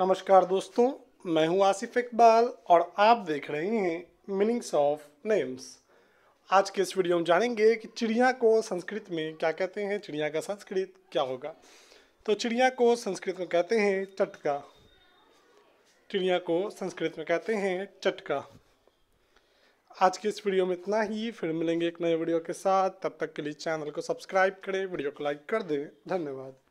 नमस्कार दोस्तों मैं हूं आसिफ इकबाल और आप देख रहे हैं मीनिंग्स ऑफ नेम्स आज के इस वीडियो में जानेंगे कि चिड़िया को संस्कृत में क्या कहते हैं चिड़िया का संस्कृत क्या होगा तो चिड़िया को संस्कृत में कहते हैं चटका चिड़िया को संस्कृत में कहते हैं चटका आज के इस वीडियो में इतना ही फिर मिलेंगे एक नए वीडियो के साथ तब तक के लिए चैनल को सब्सक्राइब करें वीडियो को लाइक कर दें धन्यवाद